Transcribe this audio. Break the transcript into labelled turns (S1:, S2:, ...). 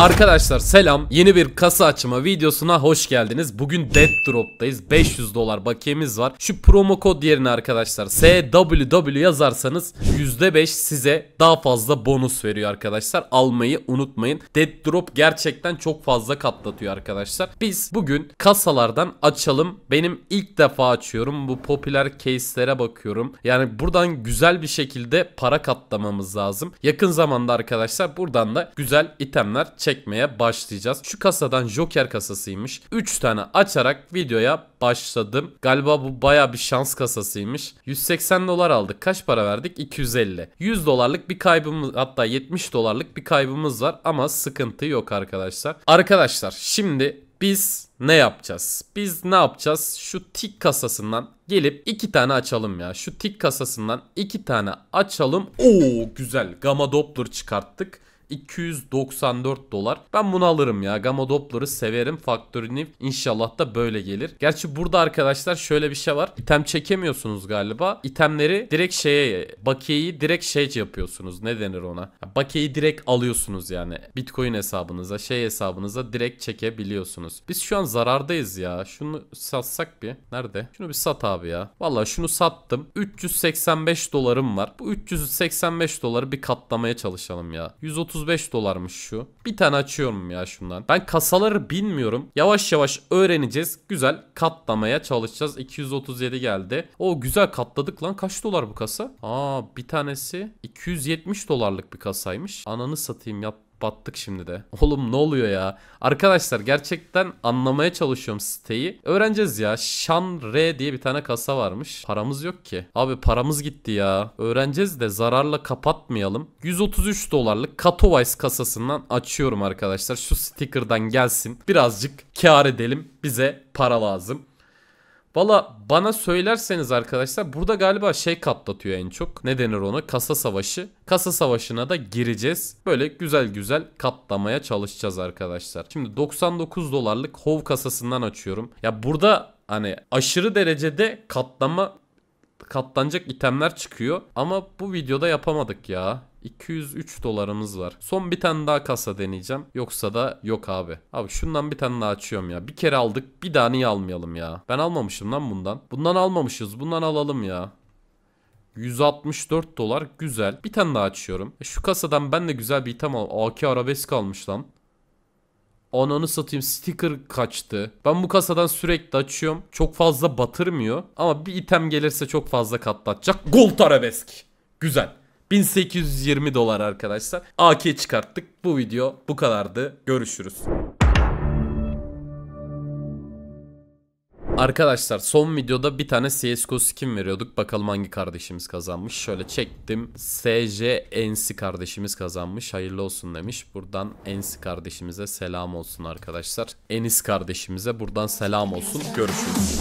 S1: Arkadaşlar selam yeni bir kasa açma videosuna hoş geldiniz Bugün Dead Drop'tayız 500 dolar bakiyemiz var Şu promo kod yerine arkadaşlar SWW yazarsanız %5 size daha fazla bonus veriyor arkadaşlar Almayı unutmayın Dead Drop gerçekten çok fazla katlatıyor arkadaşlar Biz bugün kasalardan açalım Benim ilk defa açıyorum bu popüler case'lere bakıyorum Yani buradan güzel bir şekilde para katlamamız lazım Yakın zamanda arkadaşlar buradan da güzel itemler çekebiliriz çekmeye başlayacağız. Şu kasadan Joker kasasıymış. 3 tane açarak videoya başladım. Galiba bu baya bir şans kasasıymış. 180 dolar aldık. Kaç para verdik? 250. 100 dolarlık bir kaybımız hatta 70 dolarlık bir kaybımız var ama sıkıntı yok arkadaşlar. Arkadaşlar şimdi biz ne yapacağız? Biz ne yapacağız? Şu tik kasasından gelip iki tane açalım ya. Şu tik kasasından iki tane açalım. Oo güzel. Gamma Doppler çıkarttık. 294 dolar. Ben bunu alırım ya. Gamma Doppler'ı severim. Faktörünü inşallah da böyle gelir. Gerçi burada arkadaşlar şöyle bir şey var. İtem çekemiyorsunuz galiba. İtemleri direkt şeye bakiyeyi direkt şey yapıyorsunuz. Ne denir ona? Bakiyeyi direkt alıyorsunuz yani. Bitcoin hesabınıza şey hesabınıza direkt çekebiliyorsunuz. Biz şu an zarardayız ya. Şunu satsak bir. Nerede? Şunu bir sat abi ya. Valla şunu sattım. 385 dolarım var. Bu 385 doları bir katlamaya çalışalım ya. 130 35 dolarmış şu. Bir tane açıyorum ya şundan. Ben kasaları bilmiyorum. Yavaş yavaş öğreneceğiz. Güzel katlamaya çalışacağız. 237 geldi. O güzel katladık lan. Kaç dolar bu kasa? Aa bir tanesi 270 dolarlık bir kasaymış. Ananı satayım yaptım battık şimdi de. Oğlum ne oluyor ya? Arkadaşlar gerçekten anlamaya çalışıyorum siteyi. Öğreneceğiz ya. Şanre diye bir tane kasa varmış. Paramız yok ki. Abi paramız gitti ya. Öğreneceğiz de zararla kapatmayalım. 133 dolarlık Katowice kasasından açıyorum arkadaşlar. Şu sticker'dan gelsin. Birazcık kar edelim. Bize para lazım. Valla bana söylerseniz arkadaşlar burada galiba şey katlatıyor en çok. Ne denir ona? Kasa savaşı. Kasa savaşına da gireceğiz. Böyle güzel güzel katlamaya çalışacağız arkadaşlar. Şimdi 99 dolarlık hov kasasından açıyorum. Ya burada hani aşırı derecede katlama katlanacak itemler çıkıyor. Ama bu videoda yapamadık ya. 203 dolarımız var. Son bir tane daha kasa deneyeceğim. Yoksa da yok abi. Abi şundan bir tane daha açıyorum ya. Bir kere aldık bir daha niye almayalım ya. Ben almamışım lan bundan. Bundan almamışız. Bundan alalım ya. 164 dolar güzel. Bir tane daha açıyorum. E şu kasadan ben de güzel bir item al. AK arabesk almış lan. Ananı satayım sticker kaçtı. Ben bu kasadan sürekli açıyorum. Çok fazla batırmıyor. Ama bir item gelirse çok fazla katlatacak. Gold arabesk. Güzel. 1820 dolar arkadaşlar. AK çıkarttık. Bu video bu kadardı. Görüşürüz. Arkadaşlar son videoda bir tane CSGO skin veriyorduk. Bakalım hangi kardeşimiz kazanmış. Şöyle çektim. SJ Ensi kardeşimiz kazanmış. Hayırlı olsun demiş. Buradan Ensi kardeşimize selam olsun arkadaşlar. Enis kardeşimize buradan selam olsun. Görüşürüz.